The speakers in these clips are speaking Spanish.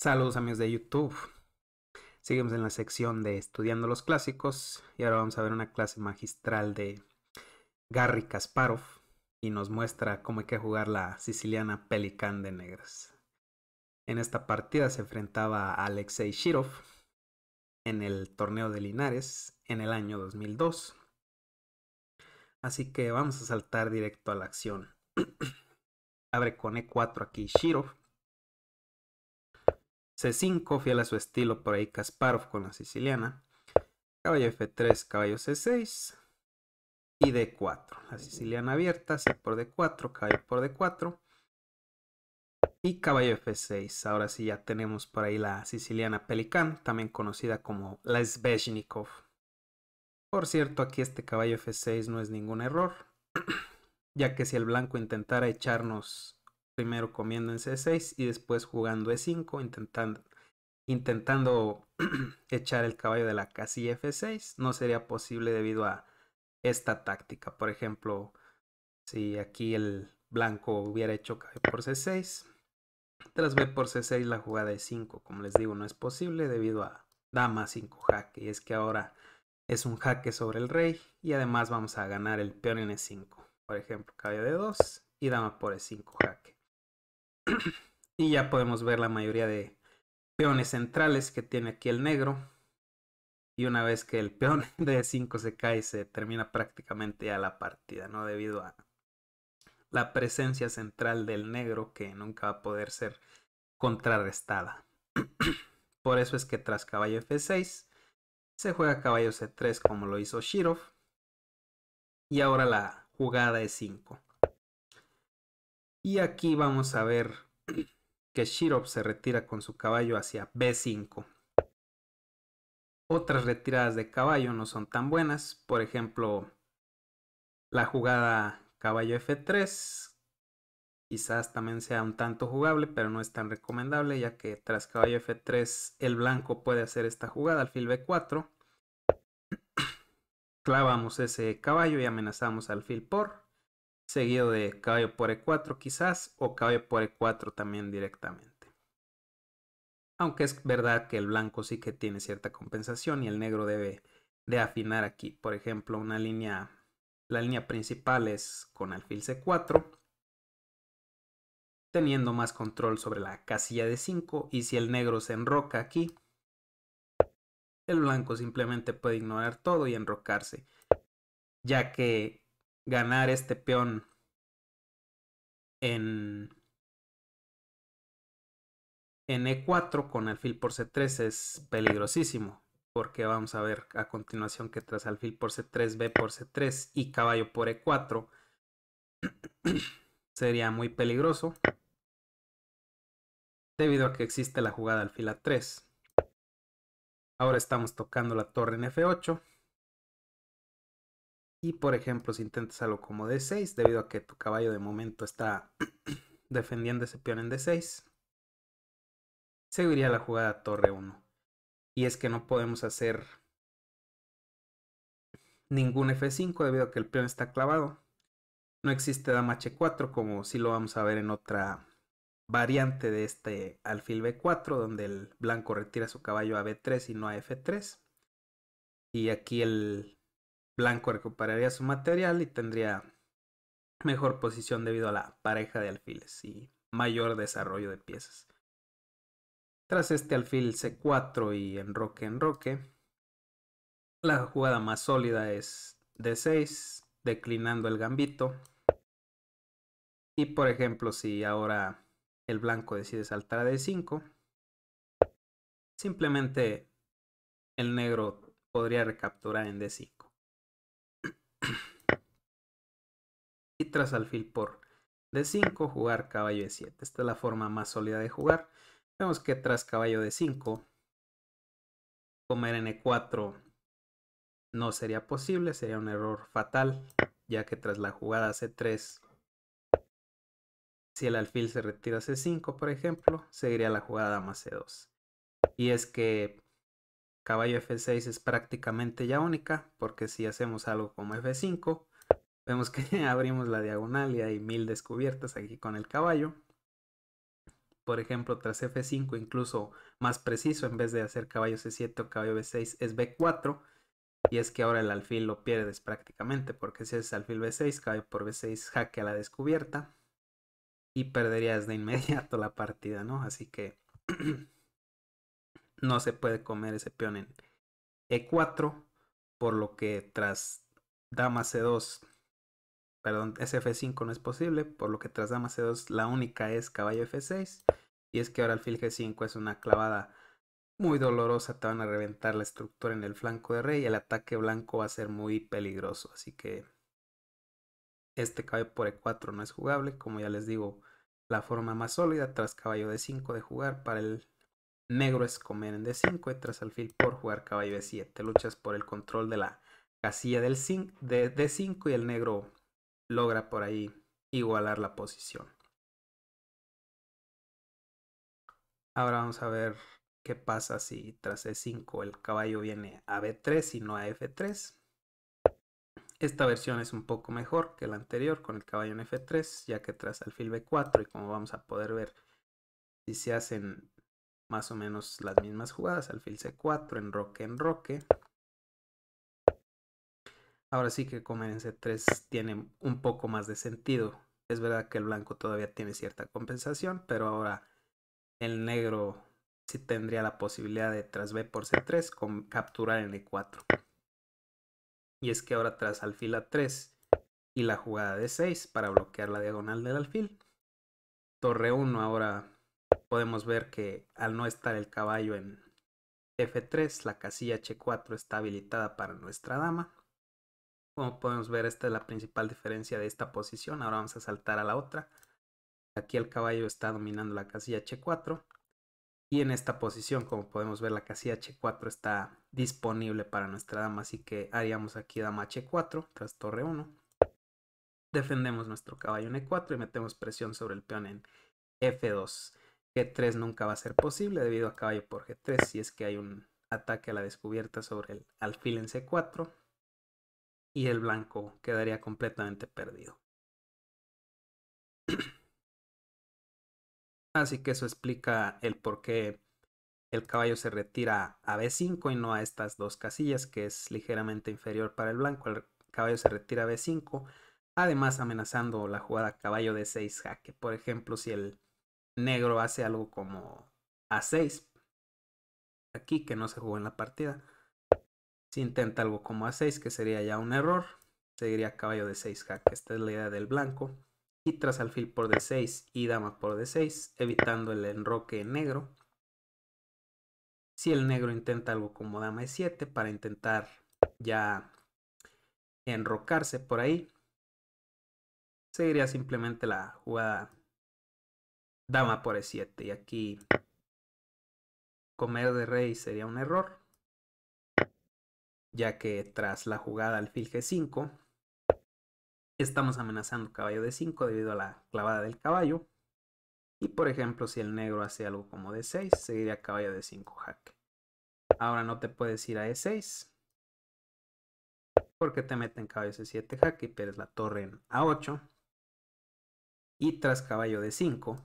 Saludos amigos de YouTube. Seguimos en la sección de Estudiando los Clásicos y ahora vamos a ver una clase magistral de Garry Kasparov y nos muestra cómo hay que jugar la siciliana Pelicán de Negras. En esta partida se enfrentaba a Alexei Shirov en el torneo de Linares en el año 2002. Así que vamos a saltar directo a la acción. Abre con E4 aquí Shirov C5, fiel a su estilo por ahí Kasparov con la siciliana. Caballo F3, caballo C6 y D4. La siciliana abierta, C por D4, caballo por D4 y caballo F6. Ahora sí ya tenemos por ahí la siciliana Pelican, también conocida como la Sveshnikov. Por cierto, aquí este caballo F6 no es ningún error, ya que si el blanco intentara echarnos primero comiendo en C6 y después jugando E5, intentando, intentando echar el caballo de la casilla F6. No sería posible debido a esta táctica. Por ejemplo, si aquí el blanco hubiera hecho caballo por C6, tras B por C6 la jugada E5, como les digo, no es posible debido a dama 5 jaque. Y es que ahora es un jaque sobre el rey y además vamos a ganar el peón en E5. Por ejemplo, caballo de 2 y dama por E5 jaque. Y ya podemos ver la mayoría de peones centrales que tiene aquí el negro. Y una vez que el peón de 5 se cae, se termina prácticamente ya la partida, ¿no? Debido a la presencia central del negro que nunca va a poder ser contrarrestada. Por eso es que tras caballo F6 se juega caballo C3 como lo hizo Shirov. Y ahora la jugada es 5 Y aquí vamos a ver que Shirov se retira con su caballo hacia B5. Otras retiradas de caballo no son tan buenas, por ejemplo, la jugada caballo F3, quizás también sea un tanto jugable, pero no es tan recomendable, ya que tras caballo F3 el blanco puede hacer esta jugada, alfil B4. Clavamos ese caballo y amenazamos al fil por seguido de caballo por e4 quizás o caballo por e4 también directamente. Aunque es verdad que el blanco sí que tiene cierta compensación y el negro debe de afinar aquí. Por ejemplo, una línea, la línea principal es con alfil c4, teniendo más control sobre la casilla de 5 y si el negro se enroca aquí, el blanco simplemente puede ignorar todo y enrocarse, ya que ganar este peón en, E4 e con alfil por C3 es peligrosísimo. Porque vamos a ver a continuación que tras alfil por C3, B por C3 y caballo por E4 sería muy peligroso. Debido a que existe la jugada alfil A3. Ahora estamos tocando la torre en F8. Y por ejemplo, si intentas algo como D6, debido a que tu caballo de momento está defendiendo ese peón en D6, seguiría la jugada torre 1. Y es que no podemos hacer ningún F5 debido a que el peón está clavado. No existe dama H4 como si lo vamos a ver en otra variante de este alfil B4 donde el blanco retira su caballo a B3 y no a F3. Y aquí el Blanco recuperaría su material y tendría mejor posición debido a la pareja de alfiles y mayor desarrollo de piezas. Tras este alfil C4 y enroque enroque, la jugada más sólida es D6, declinando el gambito. Y por ejemplo, si ahora el blanco decide saltar a D5, simplemente el negro podría recapturar en D5. y tras alfil por D5 jugar caballo E7. Esta es la forma más sólida de jugar. Vemos que tras caballo D5, comer en e 4 no sería posible, sería un error fatal, ya que tras la jugada C3, si el alfil se retira C5, por ejemplo, seguiría la jugada más C2. Y es que caballo F6 es prácticamente ya única, porque si hacemos algo como F5, Vemos que abrimos la diagonal y hay mil descubiertas aquí con el caballo. Por ejemplo, tras F5, incluso más preciso, en vez de hacer caballo C7 o caballo B6, es B4. Y es que ahora el alfil lo pierdes prácticamente, porque si es alfil B6, caballo por B6, jaque a la descubierta. Y perderías de inmediato la partida, ¿no? Así que no se puede comer ese peón en E4, por lo que tras dama C2 perdón, SF5 no es posible, por lo que tras dama C2 la única es caballo F6. Y es que ahora el alfil G5 es una clavada muy dolorosa, te van a reventar la estructura en el flanco de rey y el ataque blanco va a ser muy peligroso, así que este caballo por E4 no es jugable, como ya les digo, la forma más sólida tras caballo D5 de jugar para el negro es comer en D5 y tras alfil por jugar caballo D7, luchas por el control de la casilla del D5 y el negro logra por ahí igualar la posición. Ahora vamos a ver qué pasa si tras E5 el caballo viene a B3 y no a F3. Esta versión es un poco mejor que la anterior con el caballo en F3, ya que tras alfil B4 y como vamos a poder ver si se hacen más o menos las mismas jugadas, alfil C4, en roque en roque Ahora sí que comer en C3 tiene un poco más de sentido. Es verdad que el blanco todavía tiene cierta compensación, pero ahora el negro sí tendría la posibilidad de tras B por C3 con, capturar en E4. Y es que ahora tras alfil A3 y la jugada de 6 para bloquear la diagonal del alfil. Torre 1 ahora podemos ver que al no estar el caballo en F3, la casilla H4 está habilitada para nuestra dama. Como podemos ver, esta es la principal diferencia de esta posición. Ahora vamos a saltar a la otra. Aquí el caballo está dominando la casilla H4. Y en esta posición, como podemos ver, la casilla H4 está disponible para nuestra dama. Así que haríamos aquí dama H4 tras torre 1. Defendemos nuestro caballo en E4 y metemos presión sobre el peón en F2. G3 nunca va a ser posible debido a caballo por G3 si es que hay un ataque a la descubierta sobre el alfil en C4 y el blanco quedaría completamente perdido. Así que eso explica el por qué el caballo se retira a B5 y no a estas dos casillas, que es ligeramente inferior para el blanco. El caballo se retira a B5, además amenazando la jugada caballo de 6 jaque. Por ejemplo, si el negro hace algo como A6, aquí que no se jugó en la partida, intenta algo como A6, que sería ya un error, seguiría caballo de 6 que Esta es la idea del blanco. Y tras alfil por D6 y dama por D6, evitando el enroque negro. Si el negro intenta algo como dama E7 para intentar ya enrocarse por ahí, seguiría simplemente la jugada dama por E7. Y aquí comer de rey sería un error ya que tras la jugada alfil G5, estamos amenazando caballo de 5 debido a la clavada del caballo. Y por ejemplo, si el negro hace algo como D6, seguiría caballo de 5 jaque. Ahora no te puedes ir a E6, porque te meten caballo C7 jaque y pierdes la torre en A8. Y tras caballo de 5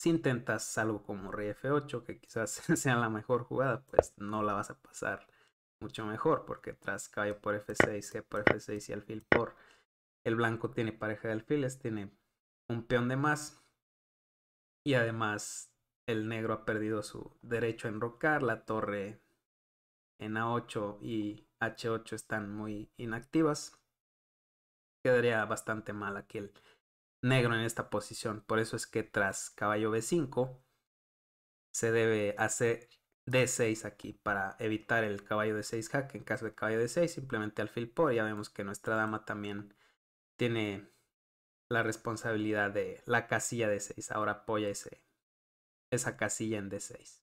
si intentas algo como rey F8, que quizás sea la mejor jugada, pues no la vas a pasar mucho mejor, porque tras caballo por F6, g por F6 y alfil por... El blanco tiene pareja de alfiles, tiene un peón de más. Y además el negro ha perdido su derecho a enrocar. La torre en A8 y H8 están muy inactivas. Quedaría bastante mal aquí el negro en esta posición. Por eso es que tras caballo B5 se debe hacer D6 aquí para evitar el caballo de 6 hack En caso de caballo de 6, simplemente alfil por. Ya vemos que nuestra dama también tiene la responsabilidad de la casilla de 6. Ahora apoya ese, esa casilla en D6.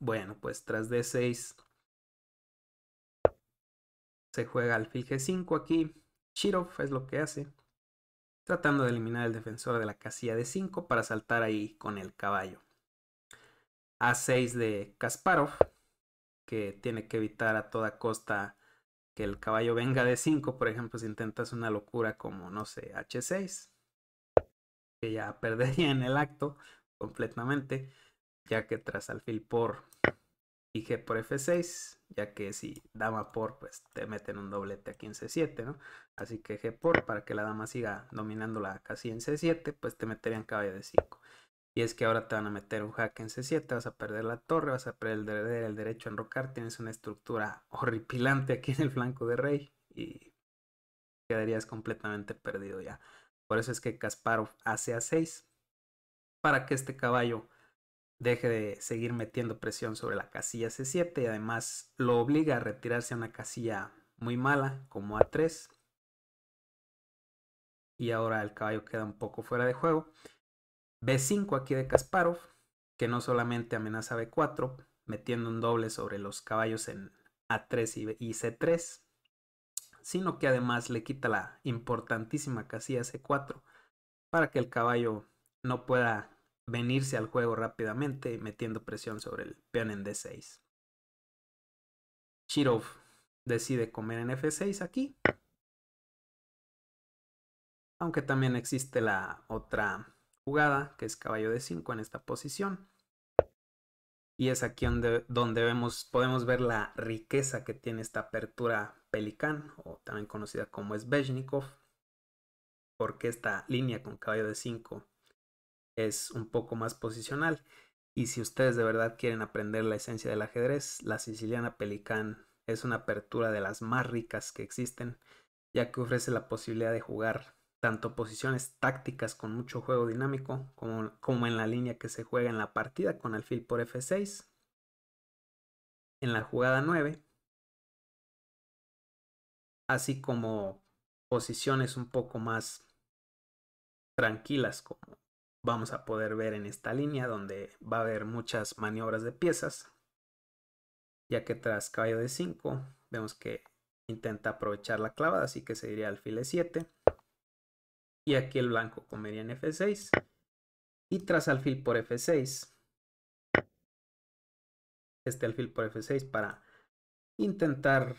Bueno, pues tras D6 se juega alfil G5 aquí. Shirov es lo que hace. Tratando de eliminar el defensor de la casilla de 5 para saltar ahí con el caballo. A6 de Kasparov, que tiene que evitar a toda costa que el caballo venga de 5, por ejemplo, si intentas una locura como, no sé, H6, que ya perdería en el acto completamente, ya que tras alfil por y G por F6, ya que si dama por, pues te meten un doblete aquí en c 7 ¿no? Así que G por, para que la dama siga dominándola casi en C7, pues te meterían caballo de 5. Y es que ahora te van a meter un hack en C7, vas a perder la torre, vas a perder el derecho a enrocar, tienes una estructura horripilante aquí en el flanco de rey y quedarías completamente perdido ya. Por eso es que Kasparov hace a 6 para que este caballo deje de seguir metiendo presión sobre la casilla C7 y además lo obliga a retirarse a una casilla muy mala como A3. Y ahora el caballo queda un poco fuera de juego. B5 aquí de Kasparov, que no solamente amenaza B4, metiendo un doble sobre los caballos en A3 y C3, sino que además le quita la importantísima casilla C4 para que el caballo no pueda venirse al juego rápidamente metiendo presión sobre el peón en D6. Shirov decide comer en F6 aquí, aunque también existe la otra jugada, que es caballo de 5 en esta posición. Y es aquí donde, donde vemos, podemos ver la riqueza que tiene esta apertura Pelican, o también conocida como Svechnikov, porque esta línea con caballo de 5 es un poco más posicional. Y si ustedes de verdad quieren aprender la esencia del ajedrez, la siciliana Pelican es una apertura de las más ricas que existen, ya que ofrece la posibilidad de jugar tanto posiciones tácticas con mucho juego dinámico como, en la línea que se juega en la partida con alfil por F6. En la jugada 9. Así como posiciones un poco más tranquilas como vamos a poder ver en esta línea donde va a haber muchas maniobras de piezas. Ya que tras caballo de 5 vemos que intenta aprovechar la clavada así que se iría alfil E7 y aquí el blanco comería en F6 y tras alfil por F6. Este alfil por F6 para intentar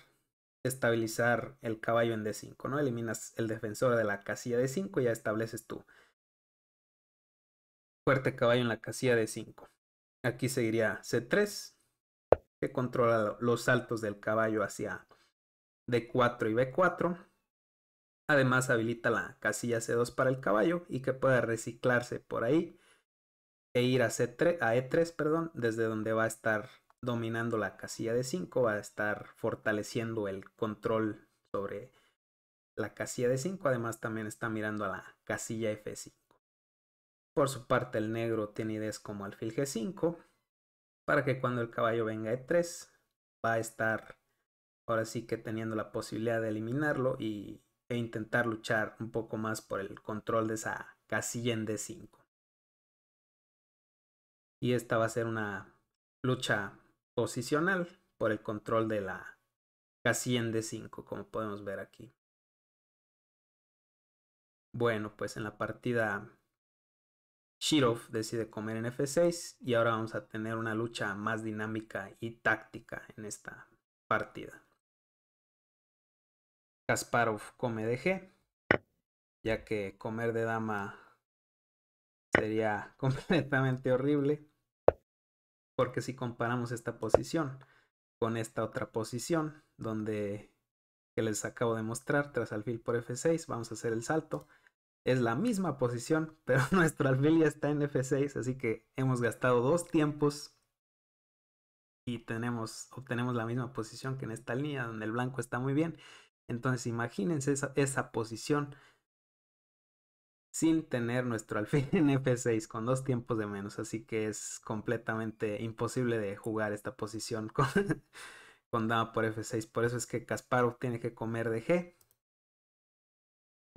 estabilizar el caballo en D5, ¿no? Eliminas el defensor de la casilla D5 y ya estableces tu fuerte caballo en la casilla D5. Aquí seguiría C3, que controla los saltos del caballo hacia D4 y B4. Además habilita la casilla C2 para el caballo y que pueda reciclarse por ahí e ir a, C3, a E3, perdón, desde donde va a estar dominando la casilla de 5, va a estar fortaleciendo el control sobre la casilla de 5, además también está mirando a la casilla F5. Por su parte el negro tiene ideas como alfil G5, para que cuando el caballo venga a e E3, va a estar ahora sí que teniendo la posibilidad de eliminarlo y e intentar luchar un poco más por el control de esa casilla en D5. Y esta va a ser una lucha posicional por el control de la casilla en D5, como podemos ver aquí. Bueno, pues en la partida Shirov decide comer en F6 y ahora vamos a tener una lucha más dinámica y táctica en esta partida. Kasparov come de G, ya que comer de dama sería completamente horrible, porque si comparamos esta posición con esta otra posición, donde que les acabo de mostrar, tras alfil por F6, vamos a hacer el salto. Es la misma posición, pero nuestro alfil ya está en F6, así que hemos gastado dos tiempos y tenemos, obtenemos la misma posición que en esta línea, donde el blanco está muy bien entonces imagínense esa, posición sin tener nuestro alfil en F6 con dos tiempos de menos. Así que es completamente imposible de jugar esta posición con, con dama por F6. Por eso es que Kasparov tiene que comer de G.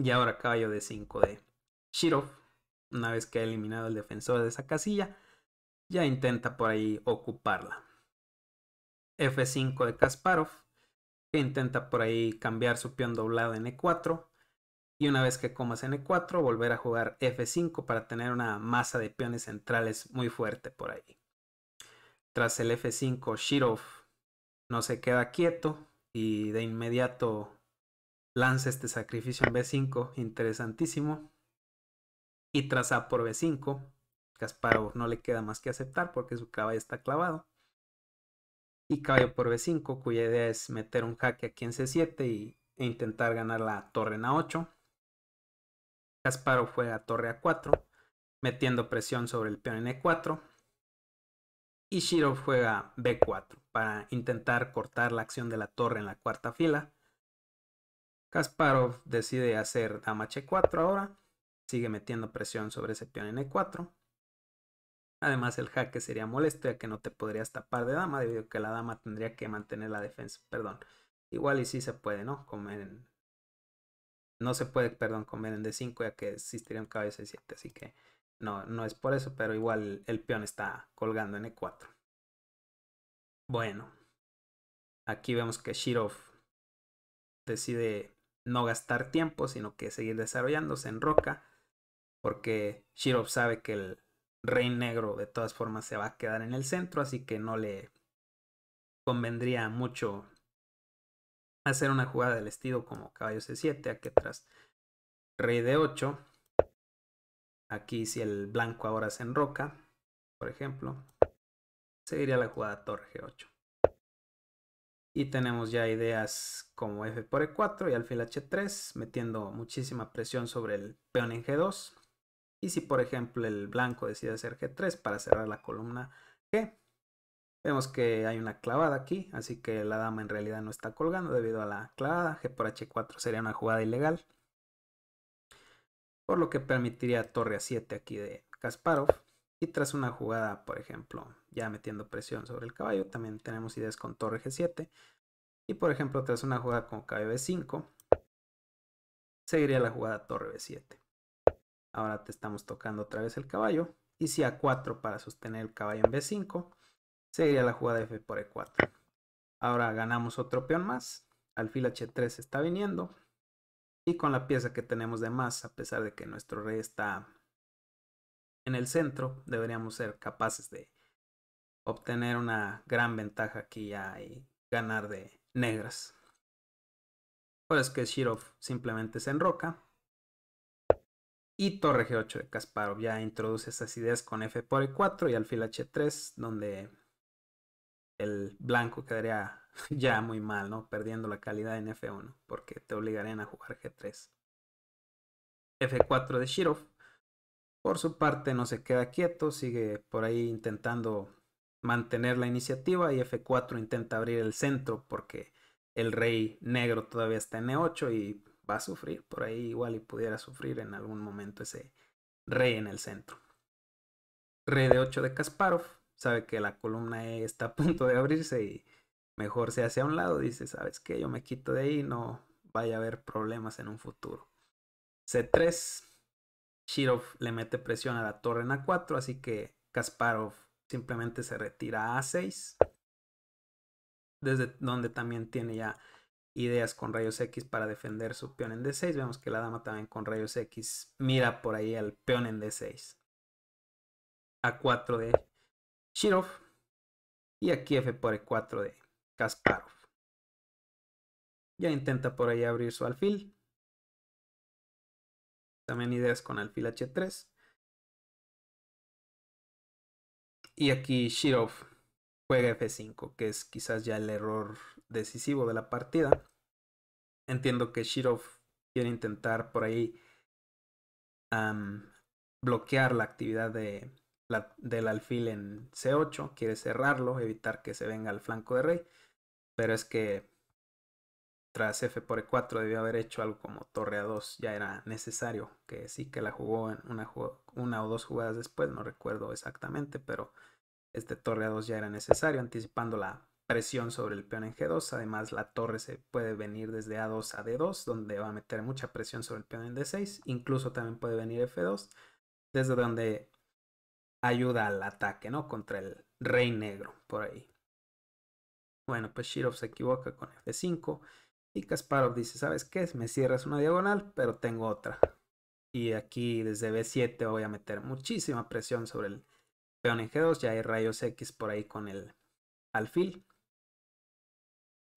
Y ahora caballo de 5 de Shirov. Una vez que ha eliminado al defensor de esa casilla, ya intenta por ahí ocuparla. F5 de Kasparov intenta por ahí cambiar su peón doblado en E4 y una vez que comas en E4 volver a jugar F5 para tener una masa de peones centrales muy fuerte por ahí. Tras el F5 Shirov no se queda quieto y de inmediato lanza este sacrificio en B5, interesantísimo. Y tras A por B5, Kasparov no le queda más que aceptar porque su caballo está clavado y caballo por b5, cuya idea es meter un jaque aquí en c7 y, e intentar ganar la torre en a8. Kasparov juega torre a4, metiendo presión sobre el peón en e4. Y Shirov juega b4 para intentar cortar la acción de la torre en la cuarta fila. Kasparov decide hacer dama h4 ahora, sigue metiendo presión sobre ese peón en e4. Además, el jaque sería molesto ya que no te podrías tapar de dama debido a que la dama tendría que mantener la defensa. Perdón. Igual y si se puede, ¿no? Comer en... No se puede, perdón, comer en D5 ya que existiría un caballo C7. Así que no, no es por eso, pero igual el peón está colgando en E4. Bueno. Aquí vemos que Shirov decide no gastar tiempo, sino que seguir desarrollándose en roca. Porque Shirov sabe que el Rey Negro de todas formas se va a quedar en el centro, así que no le convendría mucho hacer una jugada del estilo como caballo C7, aquí atrás Rey de 8. Aquí si el blanco ahora se enroca, por ejemplo, seguiría la jugada torre G8. Y tenemos ya ideas como F por E4 y alfil H3, metiendo muchísima presión sobre el peón en G2. Y si por ejemplo el blanco decide hacer G3 para cerrar la columna G, vemos que hay una clavada aquí, así que la dama en realidad no está colgando debido a la clavada. G por H4 sería una jugada ilegal, por lo que permitiría torre a 7 aquí de Kasparov. Y tras una jugada, por ejemplo, ya metiendo presión sobre el caballo, también tenemos ideas con torre G7. Y por ejemplo, tras una jugada con caballo B5, seguiría la jugada torre B7. Ahora te estamos tocando otra vez el caballo. Y si A4 para sostener el caballo en B5, seguiría la jugada F por E4. Ahora ganamos otro peón más. Alfil H3 está viniendo. Y con la pieza que tenemos de más, a pesar de que nuestro rey está en el centro, deberíamos ser capaces de obtener una gran ventaja aquí ya y ganar de negras. pues es que Shirov simplemente se enroca y torre G8 de Kasparov. Ya introduce esas ideas con F por E4 y alfil H3, donde el blanco quedaría ya muy mal, ¿no? Perdiendo la calidad en F1, porque te obligarían a jugar G3. F4 de Shirov. Por su parte, no se queda quieto, sigue por ahí intentando mantener la iniciativa y F4 intenta abrir el centro porque el rey negro todavía está en E8 y va a sufrir por ahí igual y pudiera sufrir en algún momento ese rey en el centro. Rey de 8 de Kasparov sabe que la columna E está a punto de abrirse y mejor se hace a un lado. Dice, ¿sabes que Yo me quito de ahí, no vaya a haber problemas en un futuro. C3, Shirov le mete presión a la torre en A4, así que Kasparov simplemente se retira a A6, desde donde también tiene ya ideas con rayos X para defender su peón en D6. Vemos que la dama también con rayos X mira por ahí al peón en D6. A4 de Shirov. Y aquí F por E4 de Kasparov. Ya intenta por ahí abrir su alfil. También ideas con alfil H3. Y aquí Shirov juega F5, que es quizás ya el error decisivo de la partida. Entiendo que Shirov quiere intentar por ahí bloquear la actividad de, la, del alfil en C8, quiere cerrarlo, evitar que se venga al flanco de rey, pero es que tras F por E4 debió haber hecho algo como torre A2, ya era necesario, que sí que la jugó en una, una o dos jugadas después, no recuerdo exactamente, pero este torre A2 ya era necesario, anticipando la presión sobre el peón en G2. Además, la torre se puede venir desde A2 a D2, donde va a meter mucha presión sobre el peón en D6. Incluso también puede venir F2, desde donde ayuda al ataque, ¿no? Contra el rey negro, por ahí. Bueno, pues Shirov se equivoca con F5 y Kasparov dice, ¿sabes qué? Me cierras una diagonal, pero tengo otra. Y aquí desde B7 voy a meter muchísima presión sobre el peón en G2. Ya hay rayos X por ahí con el alfil.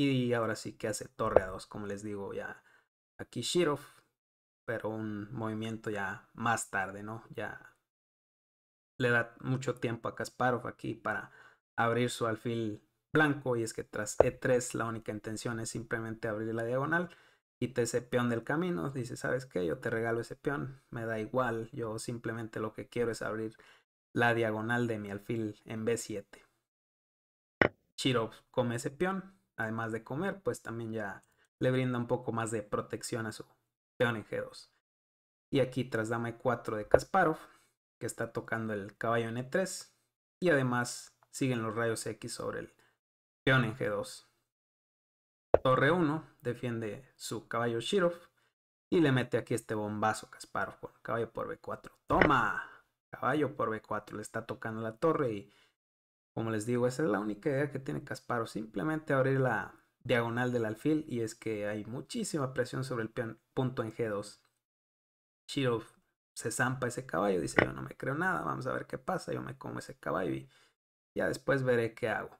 Y ahora sí que hace torre a 2 como les digo, ya aquí Shirov pero un movimiento ya más tarde, ¿no? Ya le da mucho tiempo a Kasparov aquí para abrir su alfil blanco y es que tras E3 la única intención es simplemente abrir la diagonal quita ese peón del camino, dice, ¿sabes qué? Yo te regalo ese peón, me da igual, yo simplemente lo que quiero es abrir la diagonal de mi alfil en B7. Shirov come ese peón, además de comer, pues también ya le brinda un poco más de protección a su peón en G2. Y aquí tras dama E4 de Kasparov, que está tocando el caballo en E3. Y además siguen los rayos X sobre el peón en G2. Torre 1 defiende su caballo Shirov y le mete aquí este bombazo Kasparov con caballo por B4. ¡Toma! Caballo por B4 le está tocando la torre y como les digo, esa es la única idea que tiene Casparo, simplemente abrir la diagonal del alfil y es que hay muchísima presión sobre el punto en G2. Shirov se zampa ese caballo, dice yo no me creo nada, vamos a ver qué pasa, yo me como ese caballo y ya después veré qué hago.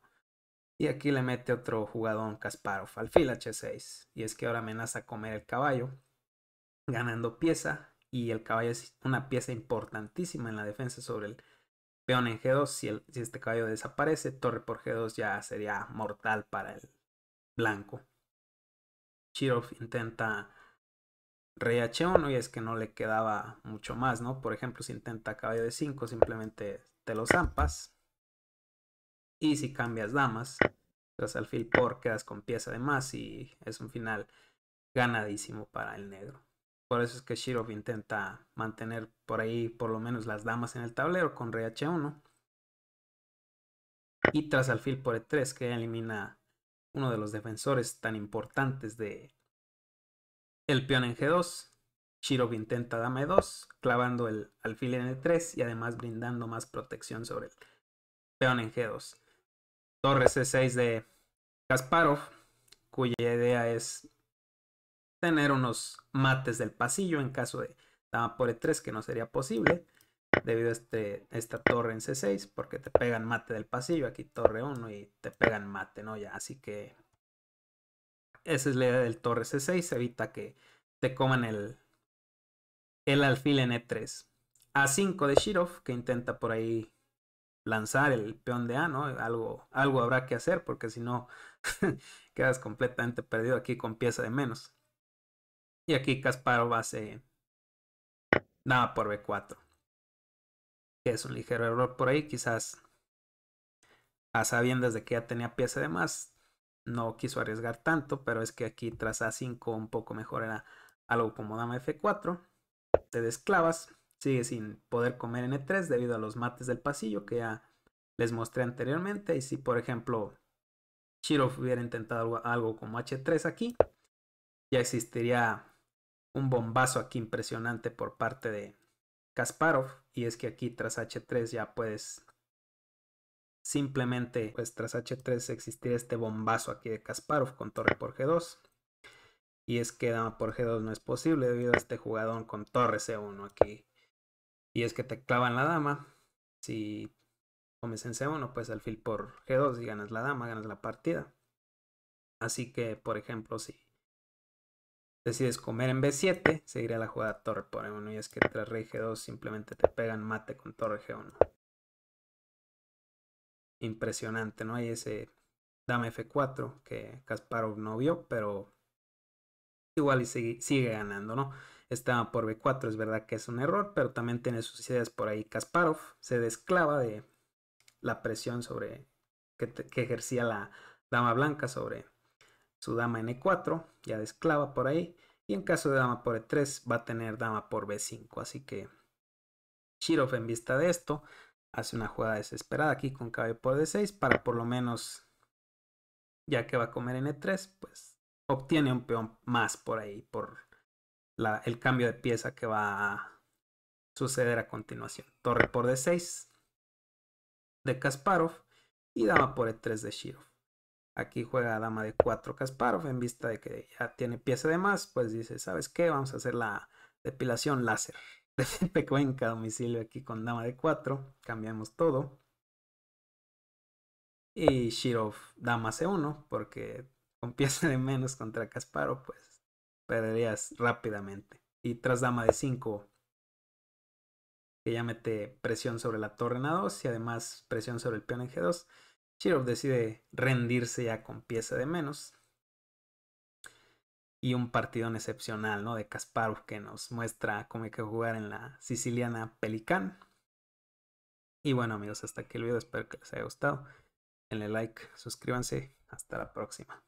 Y aquí le mete otro jugador Kasparov, alfil H6. Y es que ahora amenaza comer el caballo, ganando pieza. Y el caballo es una pieza importantísima en la defensa sobre el en G2, si, este caballo desaparece, torre por G2 ya sería mortal para el blanco. Chirov intenta rey H1 y es que no le quedaba mucho más, ¿no? Por ejemplo, si intenta caballo de 5, simplemente te lo zampas. Y si cambias damas, pues al alfil por, quedas con pieza de más y es un final ganadísimo para el negro. Por eso es que Shirov intenta mantener por ahí por lo menos las damas en el tablero con rey h1. Y tras alfil por e3 que elimina uno de los defensores tan importantes de el peón en g2. Shirov intenta dama e2, clavando el alfil en e3 y además brindando más protección sobre el peón en g2. Torre c6 e de Kasparov, cuya idea es tener unos mates del pasillo en caso de dama por e3, que no sería posible debido a este, esta torre en c6, porque te pegan mate del pasillo, aquí torre 1 y te pegan mate, ¿no? Ya, así que esa es la idea del torre c6, evita que te coman el, el alfil en e3. A5 de Shirov, que intenta por ahí lanzar el peón de A, ¿no? Algo, algo habrá que hacer, porque si no, quedas completamente perdido aquí con pieza de menos. Y aquí a hace nada por B4. Que es un ligero error por ahí. Quizás a sabiendas de que ya tenía pieza de más, no quiso arriesgar tanto. Pero es que aquí tras A5 un poco mejor era algo como dama F4. Te desclavas. Sigue sin poder comer N3 debido a los mates del pasillo que ya les mostré anteriormente. Y si por ejemplo Shirov hubiera intentado algo como H3 aquí, ya existiría un bombazo aquí impresionante por parte de Kasparov. Y es que aquí tras H3 ya puedes simplemente, pues tras H3 existir este bombazo aquí de Kasparov con torre por G2. Y es que dama por G2 no es posible debido a este jugadón con torre C1 aquí. Y es que te clavan la dama. Si comes en C1, pues alfil por G2 y ganas la dama, ganas la partida. Así que, por ejemplo, si Decides comer en B7, seguiría la jugada torre por E1 y es que tras rey G2 simplemente te pegan mate con torre G1. Impresionante, ¿no? Hay ese dama F4 que Kasparov no vio, pero igual y sigue, ganando, ¿no? Estaba por B4, es verdad que es un error, pero también tiene sus ideas por ahí. Kasparov se desclava de la presión sobre que, que ejercía la dama blanca sobre su dama en e4, ya desclava por ahí. Y en caso de dama por e3 va a tener dama por b5. Así que Shirov en vista de esto hace una jugada desesperada aquí con caballo por d6 para por lo menos, ya que va a comer en e3, pues obtiene un peón más por ahí, por el cambio de pieza que va a suceder a continuación. Torre por d6 de Kasparov y dama por e3 de Shirov. Aquí juega dama de 4 Kasparov en vista de que ya tiene pieza de más, pues dice, ¿sabes qué? Vamos a hacer la depilación láser. De Cuenca, domicilio aquí con dama de 4, cambiamos todo. Y Shirov dama C1, porque con pieza de menos contra Kasparov, pues perderías rápidamente. Y tras dama de 5, que ya mete presión sobre la torre en A2 y además presión sobre el peón en G2. Chirov decide rendirse ya con pieza de menos. Y un partido excepcional, ¿no? De Kasparov que nos muestra cómo hay que jugar en la siciliana Pelican. Y bueno, amigos, hasta aquí el video. Espero que les haya gustado. Denle like, suscríbanse. Hasta la próxima.